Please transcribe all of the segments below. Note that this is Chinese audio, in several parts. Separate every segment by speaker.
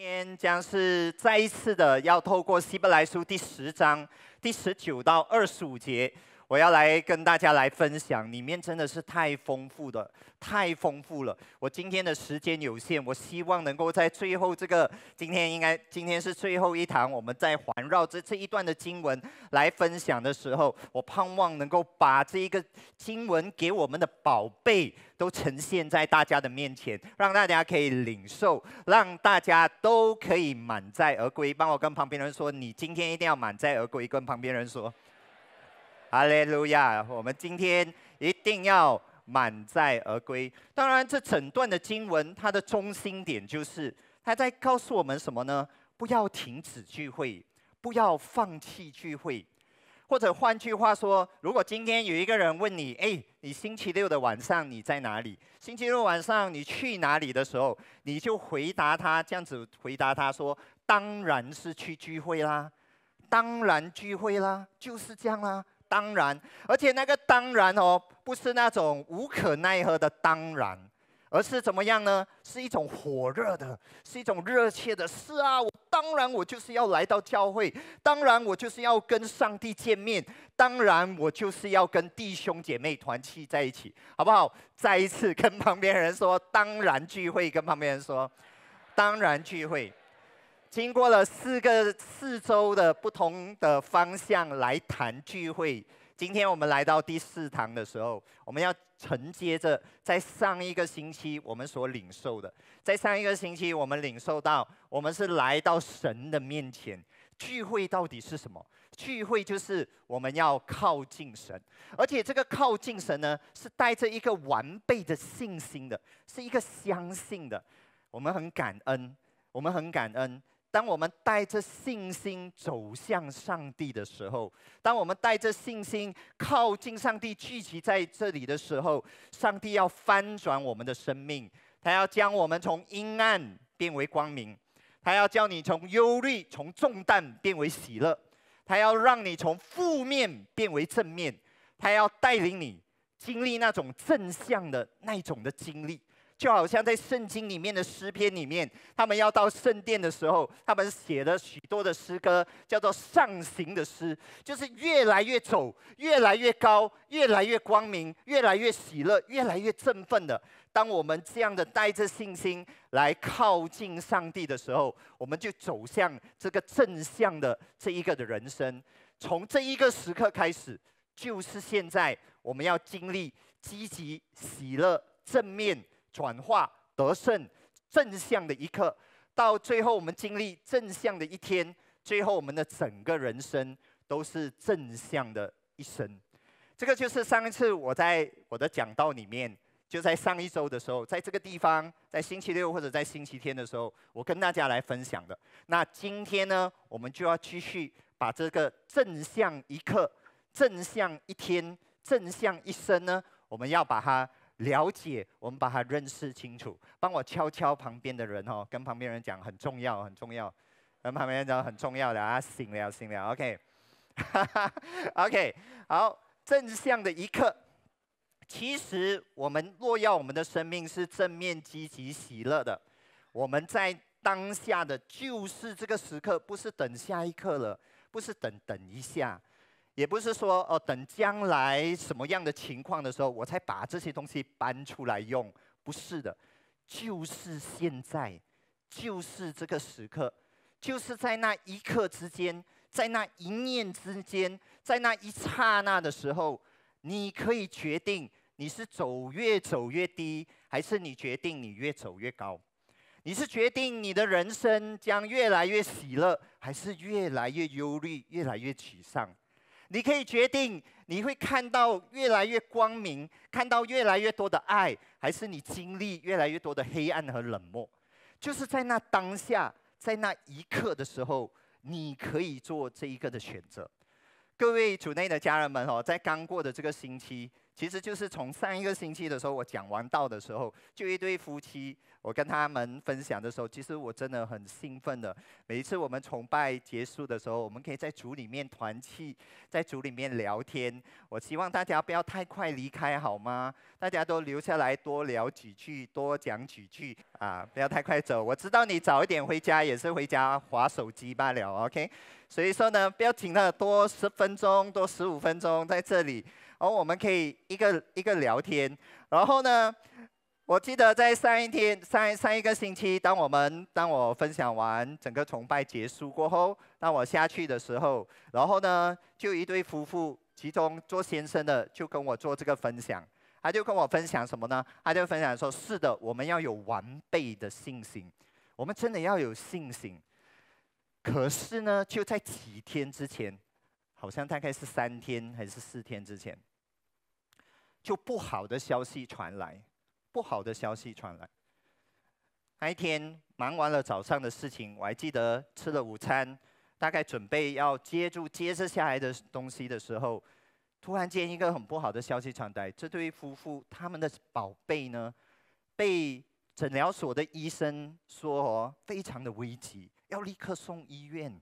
Speaker 1: 今天将是再一次的，要透过希伯来书第十章第十九到二十五节。我要来跟大家来分享，里面真的是太丰富的，太丰富了。我今天的时间有限，我希望能够在最后这个今天应该今天是最后一堂，我们在环绕这这一段的经文来分享的时候，我盼望能够把这一个经文给我们的宝贝都呈现在大家的面前，让大家可以领受，让大家都可以满载而归。帮我跟旁边人说，你今天一定要满载而归。跟旁边人说。哈利路亚！我们今天一定要满载而归。当然，这整段的经文，它的中心点就是他在告诉我们什么呢？不要停止聚会，不要放弃聚会。或者换句话说，如果今天有一个人问你：“哎，你星期六的晚上你在哪里？星期六晚上你去哪里的时候，你就回答他，这样子回答他说：当然是去聚会啦，当然聚会啦，就是这样啦。”当然，而且那个当然哦，不是那种无可奈何的当然，而是怎么样呢？是一种火热的，是一种热切的。是啊，我当然我就是要来到教会，当然我就是要跟上帝见面，当然我就是要跟弟兄姐妹团契在一起，好不好？再一次跟旁边人说，当然聚会；跟旁边人说，当然聚会。经过了四个四周的不同的方向来谈聚会，今天我们来到第四堂的时候，我们要承接着在上一个星期我们所领受的，在上一个星期我们领受到我们是来到神的面前，聚会到底是什么？聚会就是我们要靠近神，而且这个靠近神呢，是带着一个完备的信心的，是一个相信的。我们很感恩，我们很感恩。当我们带着信心走向上帝的时候，当我们带着信心靠近上帝、聚集在这里的时候，上帝要翻转我们的生命，他要将我们从阴暗变为光明，他要叫你从忧虑、从重担变为喜乐，他要让你从负面变为正面，他要带领你经历那种正向的那一种的经历。就好像在圣经里面的诗篇里面，他们要到圣殿的时候，他们写了许多的诗歌，叫做上行的诗，就是越来越走，越来越高，越来越光明，越来越喜乐，越来越振奋的。当我们这样的带着信心来靠近上帝的时候，我们就走向这个正向的这一个的人生。从这一个时刻开始，就是现在我们要经历积极、喜乐、正面。转化得胜正向的一刻，到最后我们经历正向的一天，最后我们的整个人生都是正向的一生。这个就是上一次我在我的讲道里面，就在上一周的时候，在这个地方，在星期六或者在星期天的时候，我跟大家来分享的。那今天呢，我们就要继续把这个正向一刻、正向一天、正向一生呢，我们要把它。了解，我们把它认识清楚。帮我敲敲旁边的人哦，跟旁边人讲很重要，很重要。跟旁边人讲很重要的啊，醒了，醒了。OK，OK，好，正向的一刻。其实我们若要我们的生命是正面、积极、喜乐的，我们在当下的就是这个时刻，不是等下一刻了，不是等等一下。也不是说哦，等将来什么样的情况的时候，我才把这些东西搬出来用，不是的，就是现在，就是这个时刻，就是在那一刻之间，在那一念之间，在那一刹那的时候，你可以决定你是走越走越低，还是你决定你越走越高，你是决定你的人生将越来越喜乐，还是越来越忧虑，越来越沮丧。你可以决定，你会看到越来越光明，看到越来越多的爱，还是你经历越来越多的黑暗和冷漠？就是在那当下，在那一刻的时候，你可以做这一个的选择。各位主内的家人们哦，在刚过的这个星期。其实就是从上一个星期的时候，我讲完道的时候，就一对夫妻，我跟他们分享的时候，其实我真的很兴奋的。每一次我们崇拜结束的时候，我们可以在组里面团气，在组里面聊天。我希望大家不要太快离开，好吗？大家都留下来多聊几句，多讲几句啊！不要太快走。我知道你早一点回家也是回家划手机罢了，OK？所以说呢，不要停了多十分钟，多十五分钟在这里。然后我们可以一个一个聊天，然后呢，我记得在上一天、上上一个星期，当我们当我分享完整个崇拜结束过后，当我下去的时候，然后呢，就一对夫妇，其中做先生的就跟我做这个分享，他就跟我分享什么呢？他就分享说：“是的，我们要有完备的信心，我们真的要有信心。可是呢，就在几天之前。”好像大概是三天还是四天之前，就不好的消息传来，不好的消息传来。那一天忙完了早上的事情，我还记得吃了午餐，大概准备要接住接着下来的东西的时候，突然间一个很不好的消息传来：，这对夫妇他们的宝贝呢，被诊疗所的医生说非常的危急，要立刻送医院，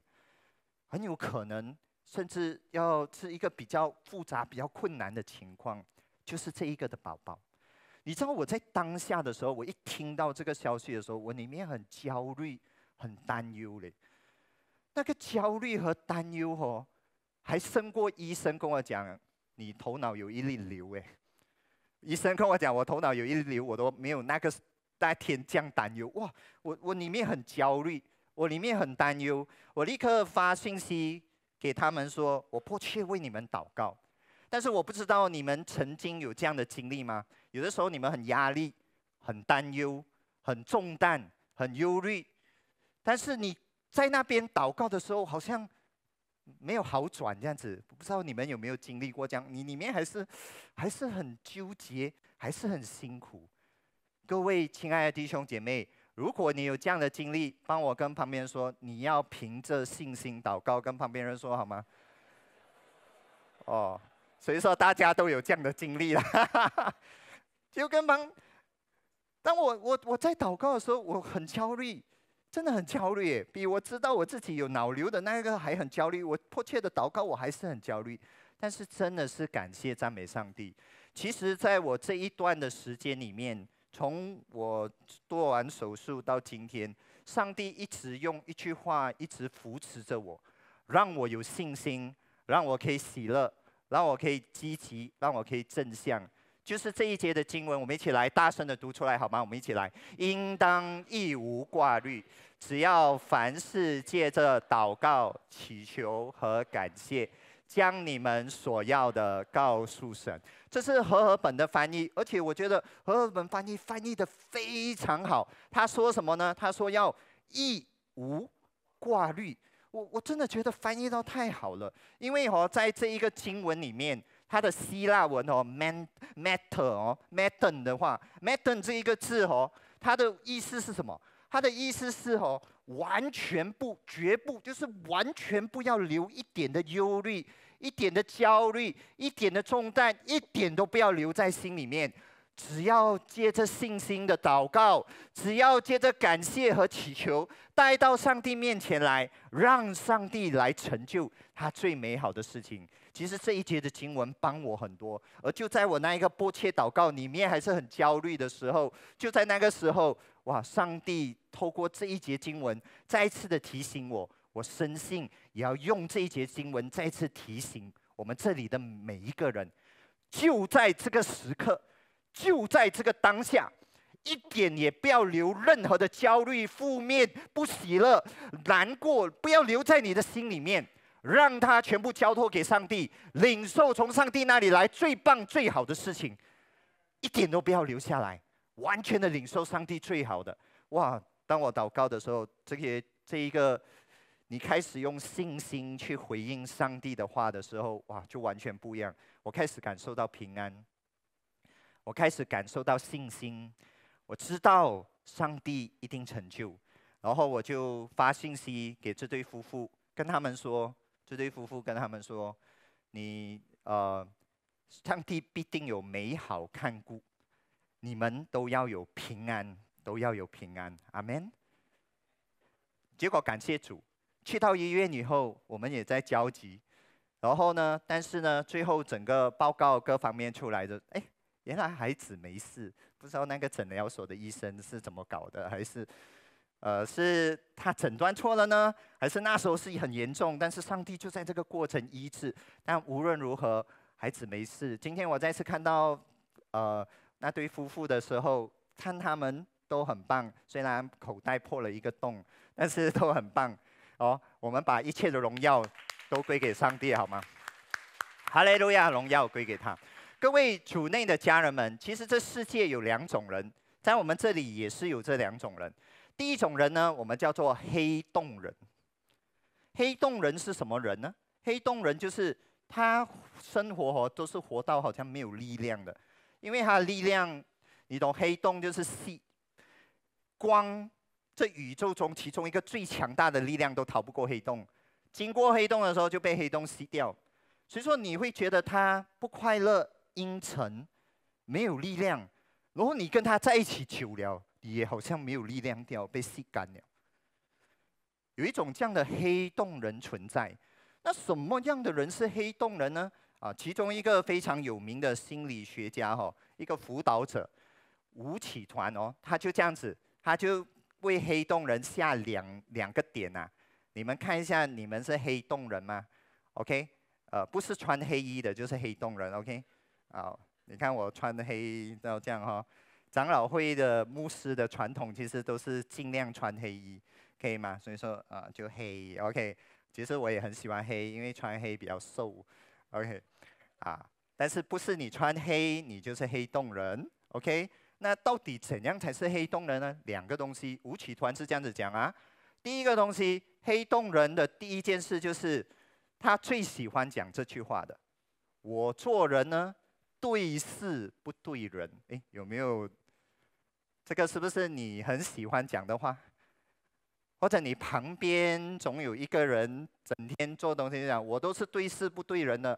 Speaker 1: 很有可能。甚至要是一个比较复杂、比较困难的情况，就是这一个的宝宝。你知道我在当下的时候，我一听到这个消息的时候，我里面很焦虑、很担忧嘞。那个焦虑和担忧哦，还胜过医生跟我讲你头脑有一粒瘤诶。医生跟我讲我头脑有一粒瘤，我都没有那个那天降担忧哇！我我里面很焦虑，我里面很担忧，我立刻发信息。给他们说，我迫切为你们祷告，但是我不知道你们曾经有这样的经历吗？有的时候你们很压力、很担忧、很重担、很忧虑，但是你在那边祷告的时候，好像没有好转这样子。不知道你们有没有经历过这样？你里面还是还是很纠结，还是很辛苦。各位亲爱的弟兄姐妹。如果你有这样的经历，帮我跟旁边说，你要凭着信心祷告，跟旁边人说好吗？哦，所以说大家都有这样的经历啦。就跟帮，当我我我在祷告的时候，我很焦虑，真的很焦虑，比我知道我自己有脑瘤的那个还很焦虑。我迫切的祷告，我还是很焦虑，但是真的是感谢赞美上帝。其实，在我这一段的时间里面。从我做完手术到今天，上帝一直用一句话一直扶持着我，让我有信心，让我可以喜乐，让我可以积极，让我可以正向。就是这一节的经文，我们一起来大声的读出来好吗？我们一起来，应当一无挂虑，只要凡事借着祷告、祈求和感谢。将你们所要的告诉神，这是和合本的翻译，而且我觉得和合本翻译翻译的非常好。他说什么呢？他说要一无挂虑。我我真的觉得翻译到太好了，因为哦，在这一个经文里面，它的希腊文哦 m a t matter 哦 m a t o 的话 m a t o 这一个字哦，它的意思是什么？它的意思是哦。完全不，绝不，就是完全不要留一点的忧虑，一点的焦虑，一点的重担，一点都不要留在心里面。只要借着信心的祷告，只要借着感谢和祈求，带到上帝面前来，让上帝来成就他最美好的事情。其实这一节的经文帮我很多，而就在我那一个迫切祷告里面还是很焦虑的时候，就在那个时候，哇！上帝透过这一节经文再一次的提醒我，我深信也要用这一节经文再次提醒我们这里的每一个人，就在这个时刻，就在这个当下，一点也不要留任何的焦虑、负面、不喜乐、难过，不要留在你的心里面。让他全部交托给上帝，领受从上帝那里来最棒、最好的事情，一点都不要留下来，完全的领受上帝最好的。哇！当我祷告的时候，这些这一个，你开始用信心去回应上帝的话的时候，哇，就完全不一样。我开始感受到平安，我开始感受到信心。我知道上帝一定成就，然后我就发信息给这对夫妇，跟他们说。这对夫妇跟他们说：“你呃，上帝必定有美好看顾，你们都要有平安，都要有平安，阿门。”结果感谢主，去到医院以后，我们也在焦急。然后呢，但是呢，最后整个报告各方面出来的，哎，原来孩子没事，不知道那个诊疗所的医生是怎么搞的，还是……呃，是他诊断错了呢，还是那时候是很严重？但是上帝就在这个过程医治。但无论如何，孩子没事。今天我再次看到呃那对夫妇的时候，看他们都很棒。虽然口袋破了一个洞，但是都很棒。哦，我们把一切的荣耀都归给上帝，好吗？哈利路亚，荣耀归给他。各位主内的家人们，其实这世界有两种人，在我们这里也是有这两种人。第一种人呢，我们叫做黑洞人。黑洞人是什么人呢？黑洞人就是他生活和都是活到好像没有力量的，因为他的力量，你懂黑洞就是吸光，这宇宙中其中一个最强大的力量都逃不过黑洞，经过黑洞的时候就被黑洞吸掉，所以说你会觉得他不快乐、阴沉、没有力量，然后你跟他在一起久了。也好像没有力量掉，被吸干了。有一种这样的黑洞人存在，那什么样的人是黑洞人呢？啊，其中一个非常有名的心理学家哈，一个辅导者吴启团哦，他就这样子，他就为黑洞人下两两个点呐。你们看一下，你们是黑洞人吗？OK，呃，不是穿黑衣的，就是黑洞人。OK，好，你看我穿的黑衣到这样哈。长老会的牧师的传统其实都是尽量穿黑衣，可以吗？所以说，呃，就黑衣。OK，其实我也很喜欢黑，因为穿黑比较瘦。OK，啊，但是不是你穿黑你就是黑洞人？OK，那到底怎样才是黑洞人呢？两个东西，舞曲团是这样子讲啊。第一个东西，黑洞人的第一件事就是，他最喜欢讲这句话的，我做人呢。对事不对人，哎，有没有？这个是不是你很喜欢讲的话？或者你旁边总有一个人整天做东西讲，我都是对事不对人的。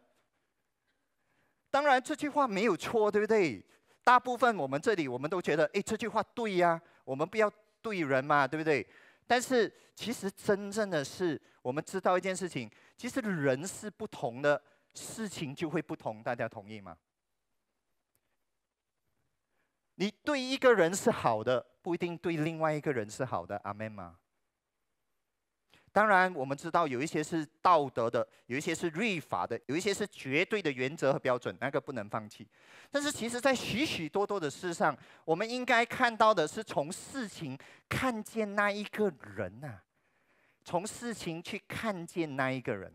Speaker 1: 当然这句话没有错，对不对？大部分我们这里我们都觉得，哎，这句话对呀，我们不要对人嘛，对不对？但是其实真正的是，我们知道一件事情，其实人是不同的，事情就会不同。大家同意吗？你对一个人是好的，不一定对另外一个人是好的。阿门吗？当然，我们知道有一些是道德的，有一些是律法的，有一些是绝对的原则和标准，那个不能放弃。但是，其实，在许许多多的事上，我们应该看到的是从事情看见那一个人呐，从事情去看见那一个人。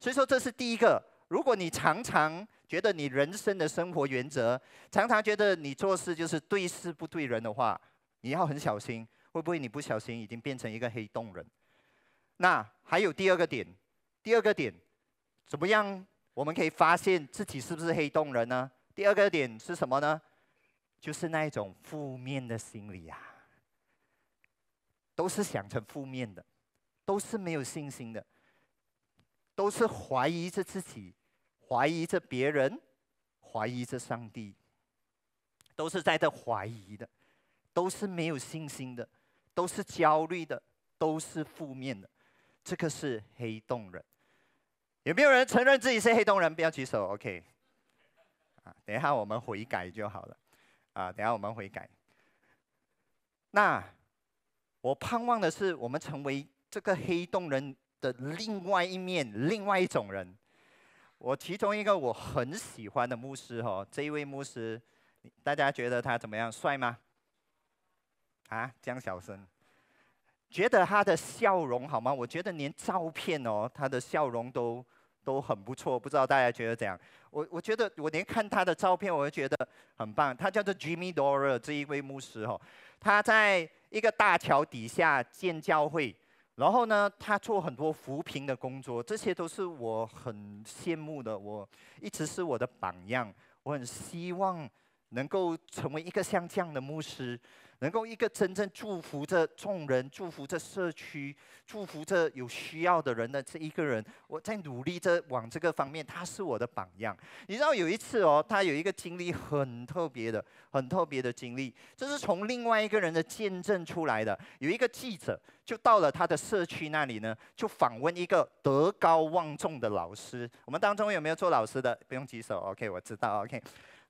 Speaker 1: 所以说，这是第一个。如果你常常觉得你人生的生活原则，常常觉得你做事就是对事不对人的话，你要很小心，会不会你不小心已经变成一个黑洞人？那还有第二个点，第二个点，怎么样我们可以发现自己是不是黑洞人呢？第二个点是什么呢？就是那一种负面的心理啊，都是想成负面的，都是没有信心的，都是怀疑着自己。怀疑着别人，怀疑着上帝，都是在这怀疑的，都是没有信心的，都是焦虑的，都是负面的。这个是黑洞人。有没有人承认自己是黑洞人？不要举手。OK。啊，等一下我们悔改就好了。啊，等下我们悔改。那我盼望的是，我们成为这个黑洞人的另外一面，另外一种人。我其中一个我很喜欢的牧师哦，这一位牧师，大家觉得他怎么样？帅吗？啊，江小生，觉得他的笑容好吗？我觉得连照片哦，他的笑容都都很不错。不知道大家觉得怎样？我我觉得我连看他的照片，我就觉得很棒。他叫做 Jimmy Dore 这一位牧师哦，他在一个大桥底下建教会。然后呢，他做很多扶贫的工作，这些都是我很羡慕的。我一直是我的榜样，我很希望能够成为一个像这样的牧师。能够一个真正祝福着众人、祝福着社区、祝福着有需要的人的这一个人，我在努力着往这个方面。他是我的榜样。你知道有一次哦，他有一个经历很特别的、很特别的经历，这是从另外一个人的见证出来的。有一个记者就到了他的社区那里呢，就访问一个德高望重的老师。我们当中有没有做老师的？不用举手，OK，我知道，OK。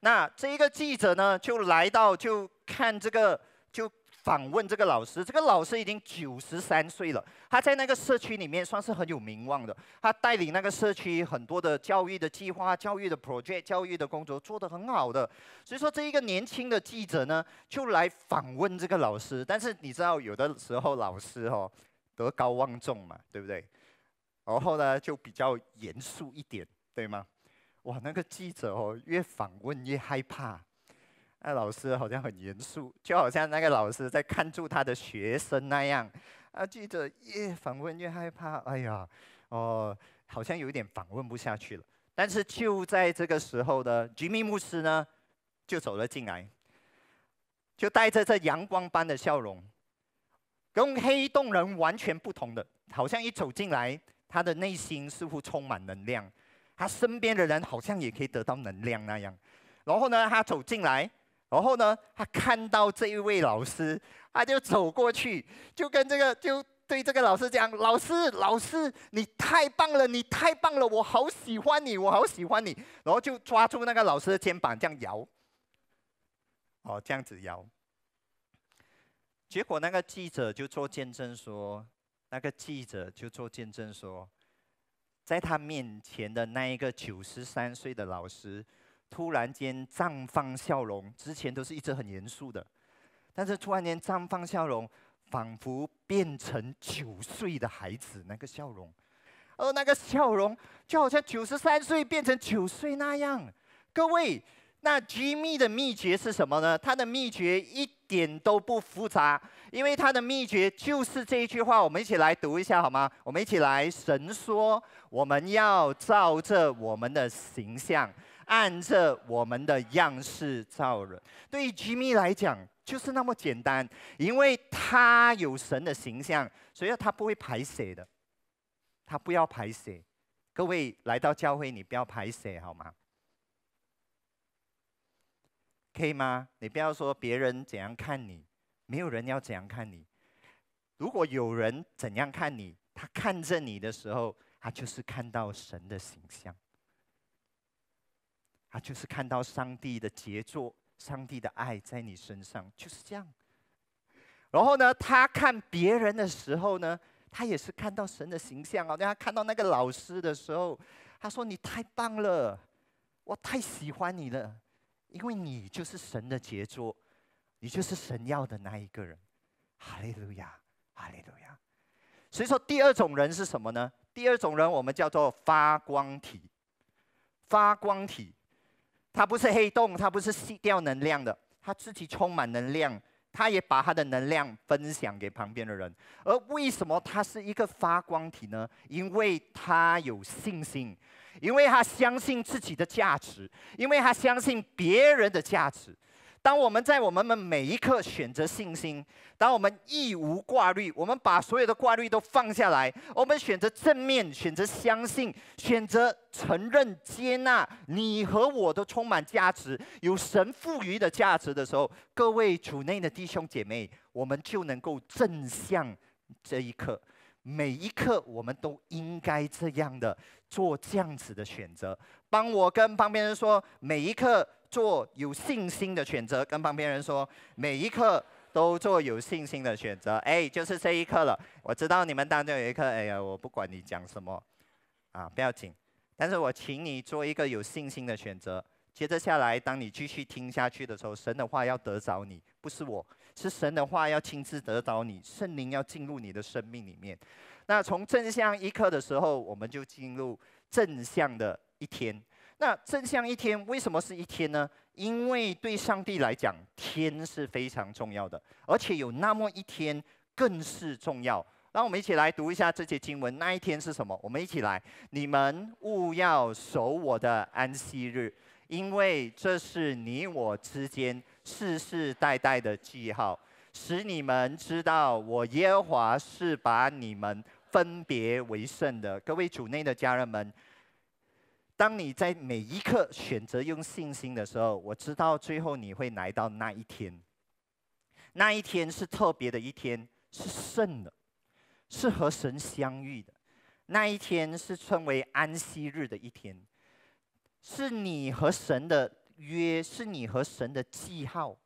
Speaker 1: 那这一个记者呢，就来到就看这个。就访问这个老师，这个老师已经九十三岁了，他在那个社区里面算是很有名望的，他带领那个社区很多的教育的计划、教育的 project、教育的工作做得很好的。所以说，这一个年轻的记者呢，就来访问这个老师。但是你知道，有的时候老师哦，德高望重嘛，对不对？然后呢，就比较严肃一点，对吗？哇，那个记者哦，越访问越害怕。那老师好像很严肃，就好像那个老师在看住他的学生那样。啊，记者越访问越害怕，哎呀，哦，好像有点访问不下去了。但是就在这个时候呢，吉米牧师呢就走了进来，就带着这阳光般的笑容，跟黑洞人完全不同的，好像一走进来，他的内心似乎充满能量，他身边的人好像也可以得到能量那样。然后呢，他走进来。然后呢，他看到这一位老师，他就走过去，就跟这个，就对这个老师讲：“老师，老师，你太棒了，你太棒了，我好喜欢你，我好喜欢你。”然后就抓住那个老师的肩膀，这样摇，哦，这样子摇。结果那个记者就做见证说，那个记者就做见证说，在他面前的那一个九十三岁的老师。突然间绽放笑容，之前都是一直很严肃的，但是突然间绽放笑容，仿佛变成九岁的孩子那个笑容，哦，那个笑容就好像九十三岁变成九岁那样。各位，那 Jimmy 的秘诀是什么呢？他的秘诀一点都不复杂，因为他的秘诀就是这一句话。我们一起来读一下好吗？我们一起来，神说，我们要照着我们的形象。按着我们的样式造人，对于吉米来讲就是那么简单，因为他有神的形象，所以他不会排泄的，他不要排泄。各位来到教会，你不要排泄好吗？可以吗？你不要说别人怎样看你，没有人要怎样看你。如果有人怎样看你，他看着你的时候，他就是看到神的形象。他就是看到上帝的杰作，上帝的爱在你身上就是这样。然后呢，他看别人的时候呢，他也是看到神的形象啊。当他看到那个老师的时候，他说：“你太棒了，我太喜欢你了，因为你就是神的杰作，你就是神要的那一个人。”哈利路亚，哈利路亚。所以说，第二种人是什么呢？第二种人我们叫做发光体，发光体。它不是黑洞，它不是吸掉能量的，它自己充满能量，它也把它的能量分享给旁边的人。而为什么它是一个发光体呢？因为它有信心，因为它相信自己的价值，因为它相信别人的价值。当我们在我们的每一刻选择信心，当我们义无挂虑，我们把所有的挂虑都放下来，我们选择正面，选择相信，选择承认、接纳，你和我都充满价值，有神赋予的价值的时候，各位主内的弟兄姐妹，我们就能够正向这一刻，每一刻我们都应该这样的做这样子的选择。帮我跟旁边人说，每一刻。做有信心的选择，跟旁边人说，每一刻都做有信心的选择。哎，就是这一刻了。我知道你们当中有一刻，哎呀，我不管你讲什么，啊，不要紧。但是我请你做一个有信心的选择。接着下来，当你继续听下去的时候，神的话要得着你，不是我，是神的话要亲自得着你，圣灵要进入你的生命里面。那从正向一刻的时候，我们就进入正向的一天。那正像一天，为什么是一天呢？因为对上帝来讲，天是非常重要的，而且有那么一天更是重要。让我们一起来读一下这节经文，那一天是什么？我们一起来。你们勿要守我的安息日，因为这是你我之间世世代代的记号，使你们知道我耶和华是把你们分别为圣的。各位主内的家人们。当你在每一刻选择用信心的时候，我知道最后你会来到那一天。那一天是特别的一天，是圣的，是和神相遇的。那一天是称为安息日的一天，是你和神的约，是你和神的记号，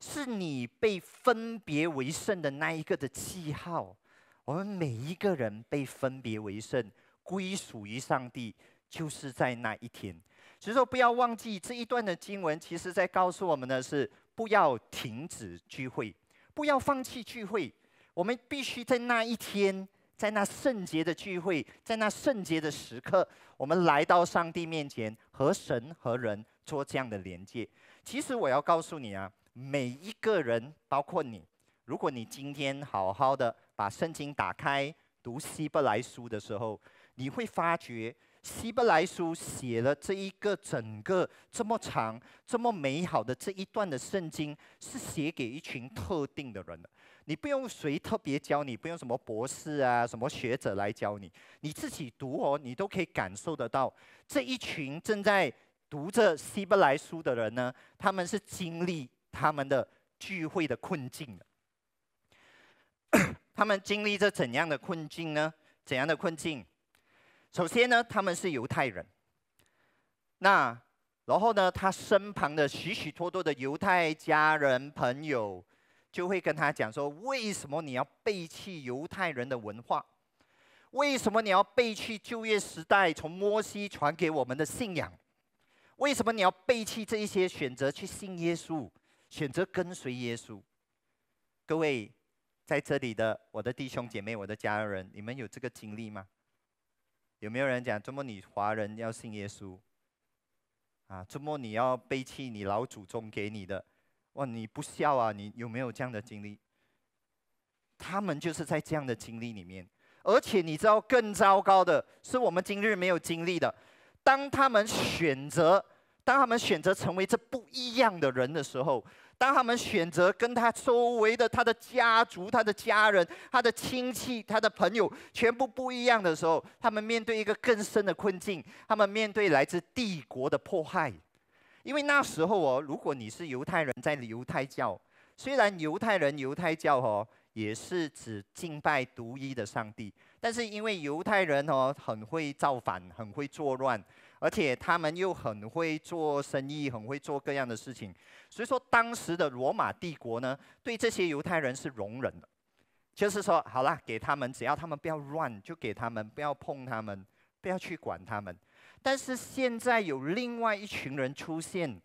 Speaker 1: 是你被分别为圣的那一个的记号。我们每一个人被分别为圣，归属于上帝。就是在那一天，所以说不要忘记这一段的经文，其实在告诉我们的是：不要停止聚会，不要放弃聚会。我们必须在那一天，在那圣洁的聚会，在那圣洁的时刻，我们来到上帝面前，和神和人做这样的连接。其实我要告诉你啊，每一个人，包括你，如果你今天好好的把圣经打开，读希伯来书的时候，你会发觉。希伯来书写了这一个整个这么长、这么美好的这一段的圣经，是写给一群特定的人的。你不用谁特别教你，不用什么博士啊、什么学者来教你，你自己读哦，你都可以感受得到。这一群正在读着希伯来书的人呢，他们是经历他们的聚会的困境的。他们经历着怎样的困境呢？怎样的困境？首先呢，他们是犹太人。那然后呢，他身旁的许许多多的犹太家人朋友，就会跟他讲说：为什么你要背弃犹太人的文化？为什么你要背弃旧约时代从摩西传给我们的信仰？为什么你要背弃这一些选择去信耶稣，选择跟随耶稣？各位在这里的我的弟兄姐妹、我的家人，你们有这个经历吗？有没有人讲，周末你华人要信耶稣，啊，周末你要背弃你老祖宗给你的，哇，你不孝啊！你有没有这样的经历？他们就是在这样的经历里面，而且你知道更糟糕的是，我们今日没有经历的，当他们选择。当他们选择成为这不一样的人的时候，当他们选择跟他周围的、他的家族、他的家人、他的亲戚、他的朋友全部不一样的时候，他们面对一个更深的困境，他们面对来自帝国的迫害。因为那时候哦，如果你是犹太人，在犹太教，虽然犹太人、犹太教哦，也是只敬拜独一的上帝，但是因为犹太人哦，很会造反，很会作乱。而且他们又很会做生意，很会做各样的事情，所以说当时的罗马帝国呢，对这些犹太人是容忍的，就是说好了，给他们，只要他们不要乱，就给他们，不要碰他们，不要去管他们。但是现在有另外一群人出现，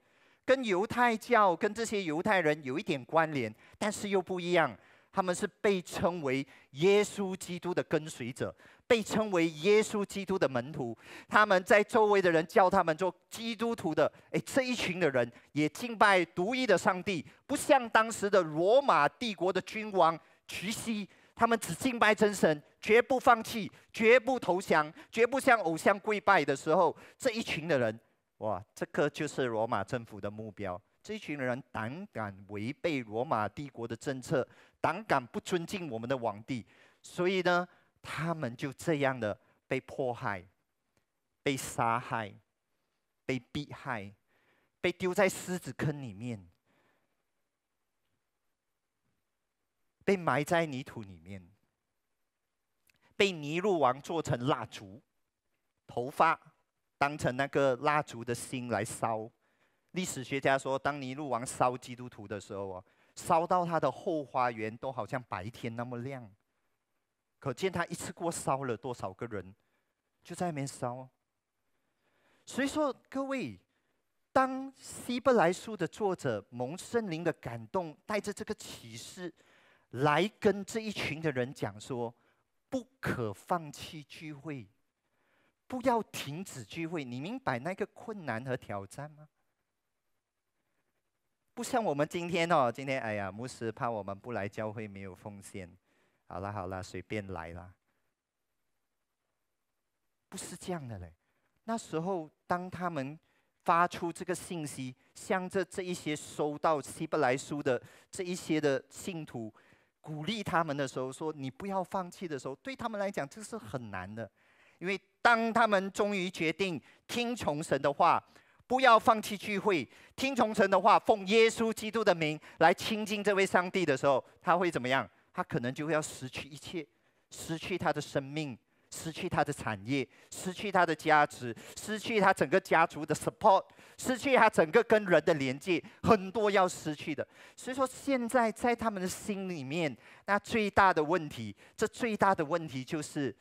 Speaker 1: 跟犹太教跟这些犹太人有一点关联，但是又不一样，他们是被称为耶稣基督的跟随者。被称为耶稣基督的门徒，他们在周围的人叫他们做基督徒的。哎，这一群的人也敬拜独一的上帝，不像当时的罗马帝国的君王屈膝，他们只敬拜真神，绝不放弃，绝不投降，绝不向偶像跪拜的时候，这一群的人，哇，这个就是罗马政府的目标。这一群人胆敢违背罗马帝国的政策，胆敢不尊敬我们的王帝，所以呢。他们就这样的被迫害、被杀害、被逼害、被丢在狮子坑里面、被埋在泥土里面、被尼禄王做成蜡烛，头发当成那个蜡烛的心来烧。历史学家说，当尼禄王烧基督徒的时候啊，烧到他的后花园都好像白天那么亮。可见他一次过烧了多少个人，就在那边烧。所以说，各位，当希伯来书的作者蒙圣灵的感动，带着这个启示来跟这一群的人讲说，不可放弃聚会，不要停止聚会。你明白那个困难和挑战吗？不像我们今天哦，今天哎呀，牧师怕我们不来教会，没有奉献。好了好了，随便来啦。不是这样的嘞。那时候，当他们发出这个信息，向这这一些收到希伯来书的这一些的信徒，鼓励他们的时候，说你不要放弃的时候，对他们来讲，这是很难的。因为当他们终于决定听从神的话，不要放弃聚会，听从神的话，奉耶稣基督的名来亲近这位上帝的时候，他会怎么样？他可能就会要失去一切，失去他的生命，失去他的产业，失去他的价值，失去他整个家族的 support，失去他整个跟人的连接，很多要失去的。所以说，现在在他们的心里面，那最大的问题，这最大的问题就是：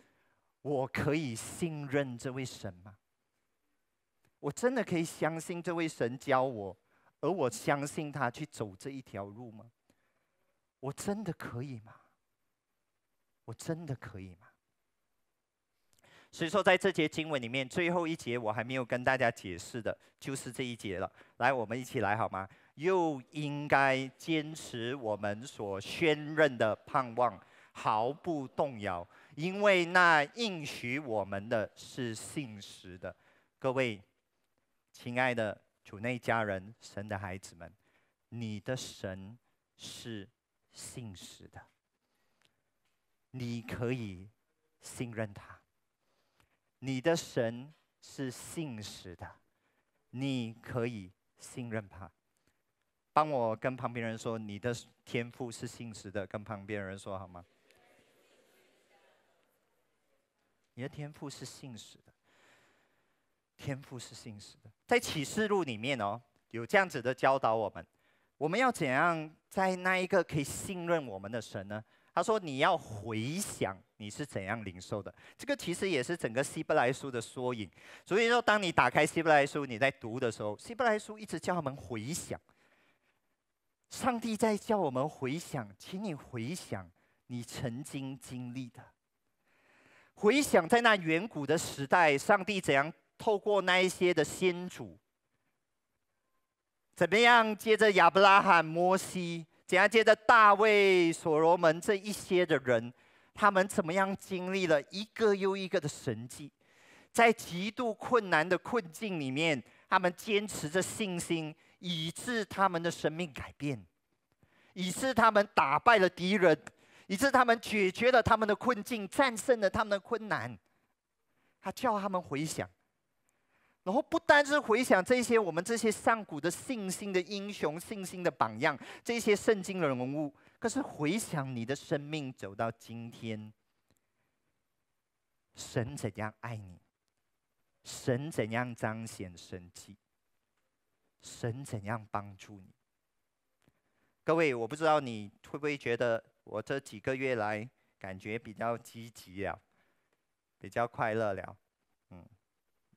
Speaker 1: 我可以信任这位神吗？我真的可以相信这位神教我，而我相信他去走这一条路吗？我真的可以吗？我真的可以吗？所以说，在这节经文里面，最后一节我还没有跟大家解释的，就是这一节了。来，我们一起来好吗？又应该坚持我们所宣认的盼望，毫不动摇，因为那应许我们的是信实的。各位，亲爱的主内家人，神的孩子们，你的神是。信实的，你可以信任他。你的神是信实的，你可以信任他。帮我跟旁边人说，你的天赋是信实的，跟旁边人说好吗？你的天赋是信实的，天赋是信实的。在启示录里面哦，有这样子的教导我们。我们要怎样在那一个可以信任我们的神呢？他说：“你要回想你是怎样领受的。”这个其实也是整个希伯来书的缩影。所以说，当你打开希伯来书，你在读的时候，希伯来书一直叫我们回想，上帝在叫我们回想，请你回想你曾经经历的，回想在那远古的时代，上帝怎样透过那一些的先祖。怎么样？接着亚伯拉罕、摩西，怎样接着大卫、所罗门这一些的人，他们怎么样经历了一个又一个的神迹，在极度困难的困境里面，他们坚持着信心，以致他们的生命改变，以致他们打败了敌人，以致他们解决了他们的困境，战胜了他们的困难。他叫他们回想。然后不单是回想这些我们这些上古的信心的英雄、信心的榜样，这些圣经的人物，可是回想你的生命走到今天，神怎样爱你，神怎样彰显神迹，神怎样帮助你？各位，我不知道你会不会觉得我这几个月来感觉比较积极了，比较快乐了。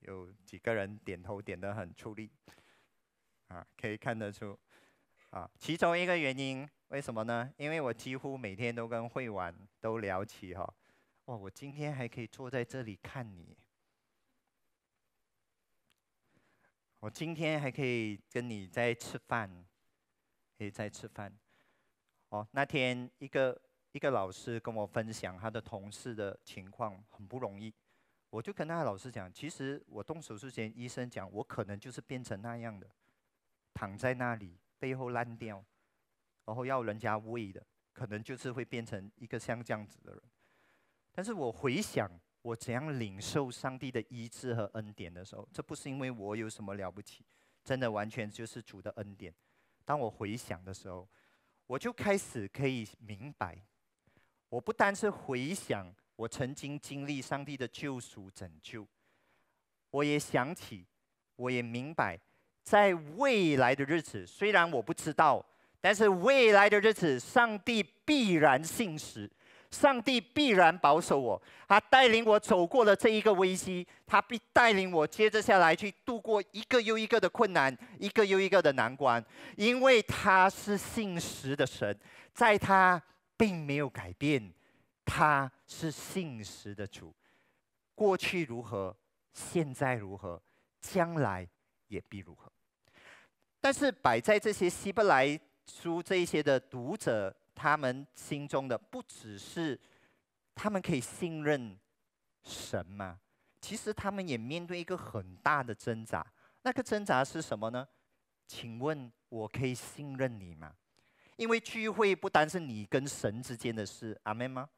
Speaker 1: 有几个人点头点得很出力，啊，可以看得出，啊，其中一个原因为什么呢？因为我几乎每天都跟会玩都聊起哈，哇，我今天还可以坐在这里看你，我今天还可以跟你在吃饭，可以在吃饭，哦，那天一个一个老师跟我分享他的同事的情况，很不容易。我就跟那个老师讲，其实我动手术前，医生讲我可能就是变成那样的，躺在那里，背后烂掉，然后要人家喂的，可能就是会变成一个像这样子的人。但是我回想我怎样领受上帝的医治和恩典的时候，这不是因为我有什么了不起，真的完全就是主的恩典。当我回想的时候，我就开始可以明白，我不单是回想。我曾经经历上帝的救赎拯救，我也想起，我也明白，在未来的日子，虽然我不知道，但是未来的日子，上帝必然信实，上帝必然保守我。他带领我走过了这一个危机，他必带领我接着下来去度过一个又一个的困难，一个又一个的难关，因为他是信实的神，在他并没有改变。他是信实的主，过去如何，现在如何，将来也必如何。但是摆在这些希伯来书这一些的读者他们心中的不只是他们可以信任神吗？其实他们也面对一个很大的挣扎。那个挣扎是什么呢？请问我可以信任你吗？因为聚会不单是你跟神之间的事，阿门吗？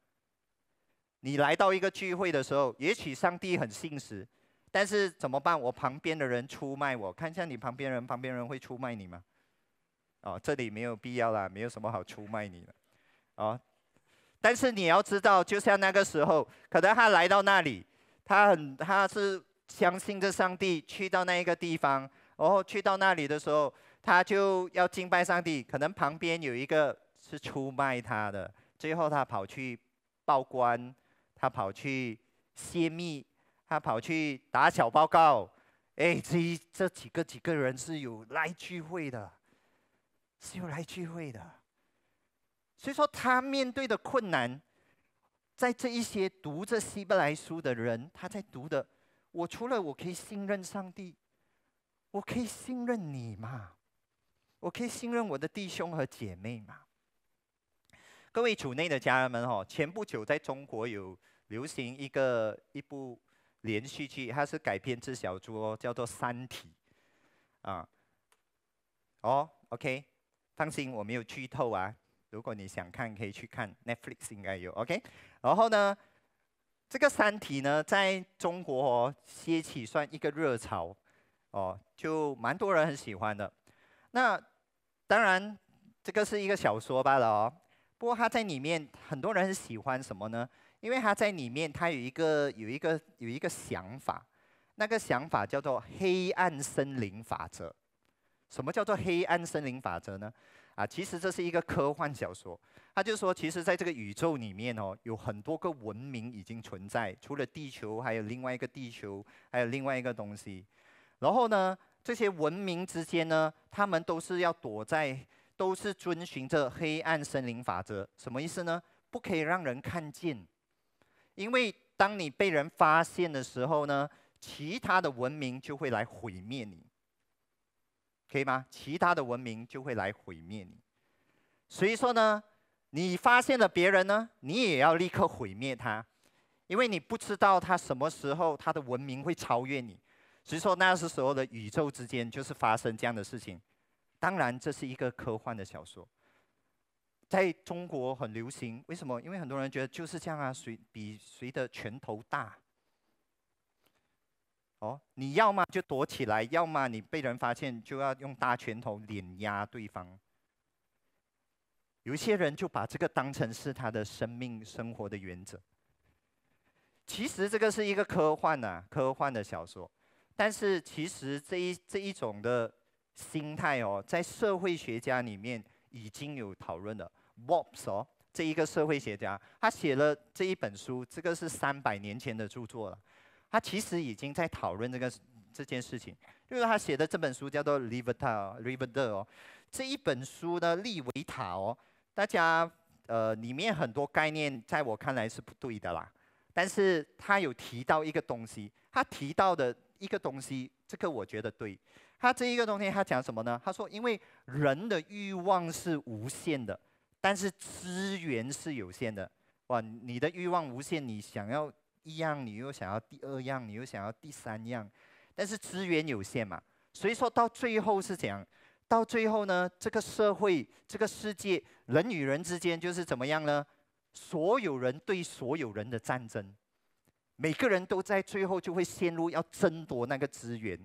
Speaker 1: 你来到一个聚会的时候，也许上帝很信实，但是怎么办？我旁边的人出卖我，看一下你旁边人，旁边人会出卖你吗？哦，这里没有必要啦，没有什么好出卖你的哦。但是你要知道，就像那个时候，可能他来到那里，他很他是相信着上帝，去到那一个地方，然后去到那里的时候，他就要敬拜上帝。可能旁边有一个是出卖他的，最后他跑去报官。他跑去泄密，他跑去打小报告。哎，这这几个几个人是有来聚会的，是有来聚会的。所以说，他面对的困难，在这一些读着希伯来书的人，他在读的。我除了我可以信任上帝，我可以信任你嘛，我可以信任我的弟兄和姐妹嘛。各位主内的家人们哦，前不久在中国有。流行一个一部连续剧，它是改编自小说哦，叫做《三体》啊。哦，OK，放心，我没有剧透啊。如果你想看，可以去看 Netflix 应该有 OK。然后呢，这个《三体》呢，在中国哦、掀起算一个热潮哦，就蛮多人很喜欢的。那当然，这个是一个小说罢了哦。不过它在里面很多人喜欢什么呢？因为他在里面，他有一个有一个有一个想法，那个想法叫做“黑暗森林法则”。什么叫做“黑暗森林法则”呢？啊，其实这是一个科幻小说。他就说，其实在这个宇宙里面哦，有很多个文明已经存在，除了地球，还有另外一个地球，还有另外一个东西。然后呢，这些文明之间呢，他们都是要躲在，都是遵循着“黑暗森林法则”。什么意思呢？不可以让人看见。因为当你被人发现的时候呢，其他的文明就会来毁灭你，可以吗？其他的文明就会来毁灭你，所以说呢，你发现了别人呢，你也要立刻毁灭他，因为你不知道他什么时候他的文明会超越你，所以说那时候的宇宙之间就是发生这样的事情，当然这是一个科幻的小说。在中国很流行，为什么？因为很多人觉得就是这样啊，谁比谁的拳头大。哦，你要么就躲起来，要么你被人发现就要用大拳头碾压对方。有一些人就把这个当成是他的生命、生活的原则。其实这个是一个科幻呐，科幻的小说。但是其实这一这一种的心态哦，在社会学家里面。已经有讨论了。沃普索这一个社会学家，他写了这一本书，这个是三百年前的著作了。他其实已经在讨论这个这件事情，就是他写的这本书叫做《Liberty 利 e 塔》。《利 t 塔》哦，这一本书呢，《利维塔》哦，大家呃里面很多概念在我看来是不对的啦。但是他有提到一个东西，他提到的一个东西，这个我觉得对。他这一个冬天，他讲什么呢？他说：“因为人的欲望是无限的，但是资源是有限的。哇，你的欲望无限，你想要一样，你又想要第二样，你又想要第三样，但是资源有限嘛。所以说到最后是讲，到最后呢，这个社会、这个世界，人与人之间就是怎么样呢？所有人对所有人的战争，每个人都在最后就会陷入要争夺那个资源。”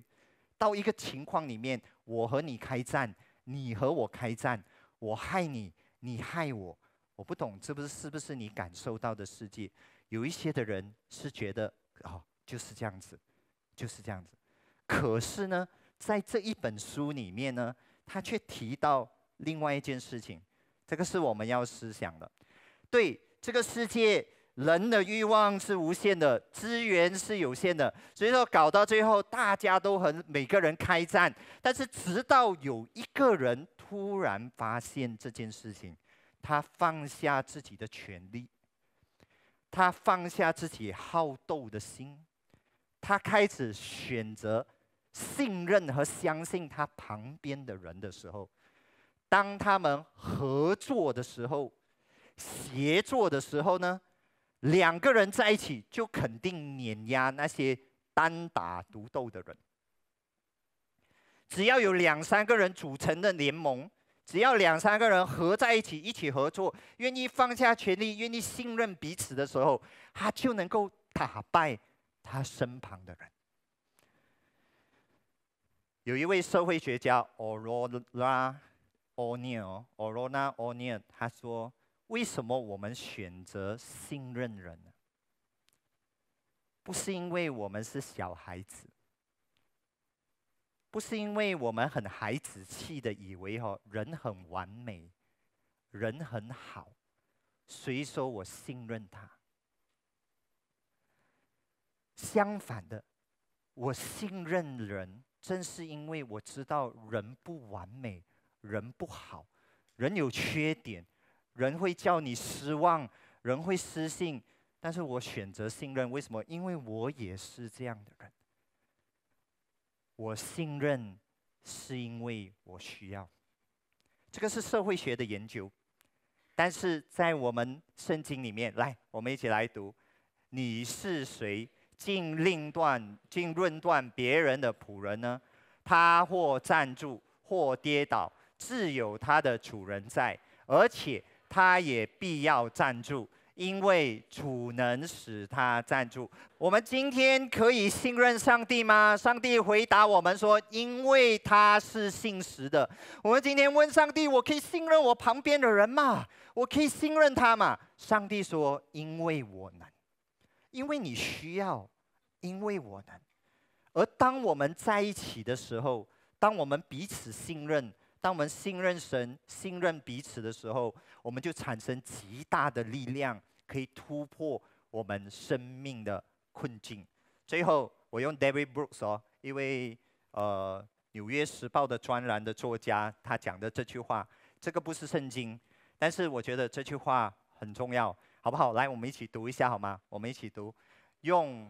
Speaker 1: 到一个情况里面，我和你开战，你和我开战，我害你，你害我，我不懂，这不是是不是你感受到的世界，有一些的人是觉得哦，就是这样子，就是这样子，可是呢，在这一本书里面呢，他却提到另外一件事情，这个是我们要思想的，对这个世界。人的欲望是无限的，资源是有限的，所以说搞到最后，大家都很每个人开战。但是，直到有一个人突然发现这件事情，他放下自己的权利，他放下自己好斗的心，他开始选择信任和相信他旁边的人的时候，当他们合作的时候，协作的时候呢？两个人在一起，就肯定碾压那些单打独斗的人。只要有两三个人组成的联盟，只要两三个人合在一起，一起合作，愿意放下权力，愿意信任彼此的时候，他就能够打败他身旁的人。有一位社会学家欧 r o 欧 a o n e i l 尼 o r o a o n e i l 他说。为什么我们选择信任人呢？不是因为我们是小孩子，不是因为我们很孩子气的以为哈人很完美，人很好，所以说我信任他。相反的，我信任人，正是因为我知道人不完美，人不好，人有缺点。人会叫你失望，人会失信，但是我选择信任，为什么？因为我也是这样的人。我信任，是因为我需要。这个是社会学的研究，但是在我们圣经里面，来，我们一起来读：你是谁，竟令断，竟论断别人的仆人呢？他或站住，或跌倒，自有他的主人在，而且。他也必要站住，因为主能使他站住。我们今天可以信任上帝吗？上帝回答我们说：“因为他是信实的。”我们今天问上帝：“我可以信任我旁边的人吗？我可以信任他吗？”上帝说：“因为我能，因为你需要，因为我能。”而当我们在一起的时候，当我们彼此信任。当我们信任神、信任彼此的时候，我们就产生极大的力量，可以突破我们生命的困境。最后，我用 David Brooks 哦，一位呃《纽约时报》的专栏的作家，他讲的这句话，这个不是圣经，但是我觉得这句话很重要，好不好？来，我们一起读一下好吗？我们一起读，用。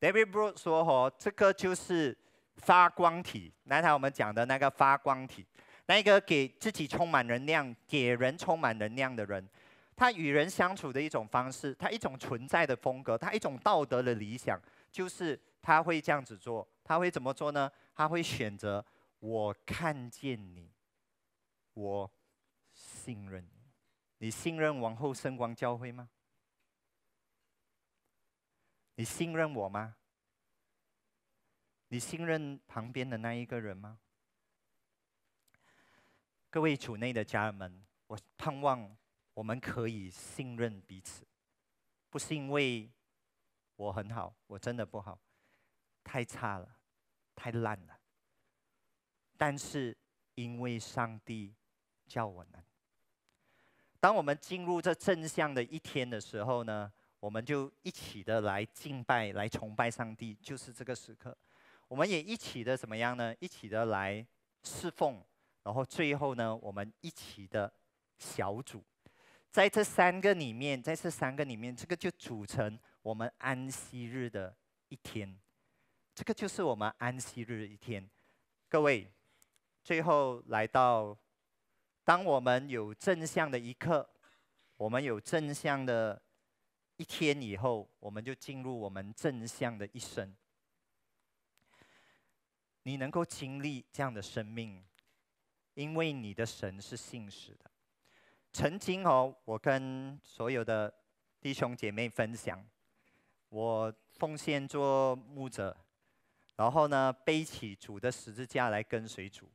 Speaker 1: David Brew o 说：“吼，这个就是发光体，刚才我们讲的那个发光体，那个给自己充满能量、给人充满能量的人，他与人相处的一种方式，他一种存在的风格，他一种道德的理想，就是他会这样子做。他会怎么做呢？他会选择我看见你，我信任你。你信任往后圣光教会吗？”你信任我吗？你信任旁边的那一个人吗？各位主内的家人们，我盼望我们可以信任彼此，不是因为我很好，我真的不好，太差了，太烂了。但是因为上帝叫我们，当我们进入这正向的一天的时候呢？我们就一起的来敬拜、来崇拜上帝，就是这个时刻。我们也一起的怎么样呢？一起的来侍奉，然后最后呢，我们一起的小组，在这三个里面，在这三个里面，这个就组成我们安息日的一天。这个就是我们安息日一天。各位，最后来到，当我们有正向的一刻，我们有正向的。一天以后，我们就进入我们正向的一生。你能够经历这样的生命，因为你的神是信实的。曾经哦，我跟所有的弟兄姐妹分享，我奉献做牧者，然后呢，背起主的十字架来跟随主。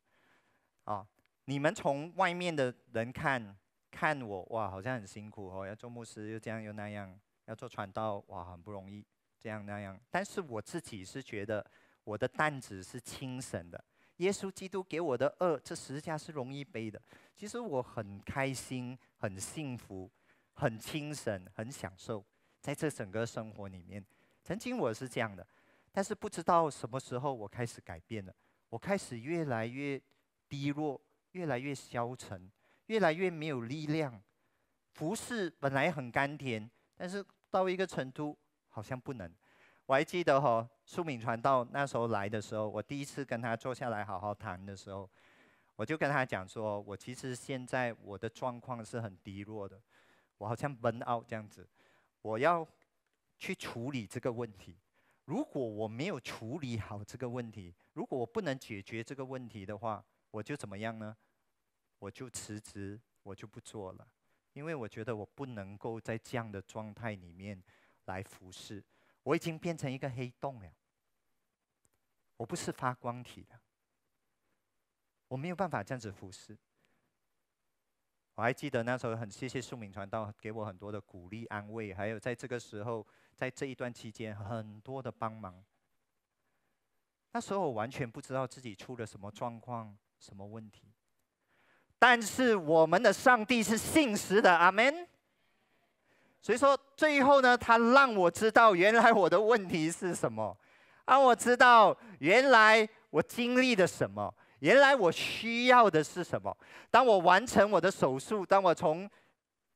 Speaker 1: 啊，你们从外面的人看，看我哇，好像很辛苦哦，要做牧师又这样又那样。要坐船到哇，很不容易，这样那样。但是我自己是觉得我的担子是轻省的。耶稣基督给我的恶，这十家是容易背的。其实我很开心，很幸福，很轻省，很享受，在这整个生活里面，曾经我是这样的。但是不知道什么时候我开始改变了，我开始越来越低落，越来越消沉，越来越没有力量。服事本来很甘甜。但是到一个程度好像不能。我还记得哈，苏敏传到那时候来的时候，我第一次跟他坐下来好好谈的时候，我就跟他讲说，我其实现在我的状况是很低落的，我好像闷傲这样子。我要去处理这个问题。如果我没有处理好这个问题，如果我不能解决这个问题的话，我就怎么样呢？我就辞职，我就不做了。因为我觉得我不能够在这样的状态里面来服侍，我已经变成一个黑洞了，我不是发光体了，我没有办法这样子服侍。我还记得那时候很谢谢宿敏传道给我很多的鼓励安慰，还有在这个时候在这一段期间很多的帮忙。那时候我完全不知道自己出了什么状况，什么问题。但是我们的上帝是信实的，阿门。所以说，最后呢，他让我知道原来我的问题是什么，让我知道原来我经历的什么，原来我需要的是什么。当我完成我的手术，当我从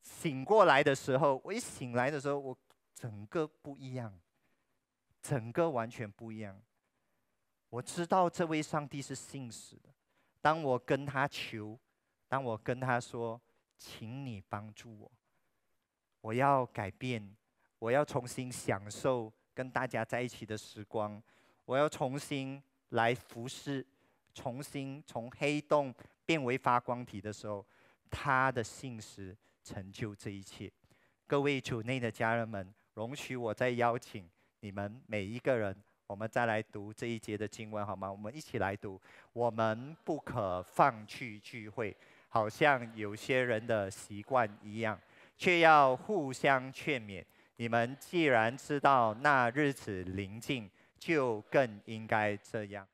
Speaker 1: 醒过来的时候，我一醒来的时候，我整个不一样，整个完全不一样。我知道这位上帝是信实的，当我跟他求。当我跟他说：“请你帮助我，我要改变，我要重新享受跟大家在一起的时光，我要重新来服侍，重新从黑洞变为发光体的时候，他的信实成就这一切。”各位主内的家人们，容许我再邀请你们每一个人，我们再来读这一节的经文好吗？我们一起来读。我们不可放弃聚会。好像有些人的习惯一样，却要互相劝勉。你们既然知道那日子临近，就更应该这样。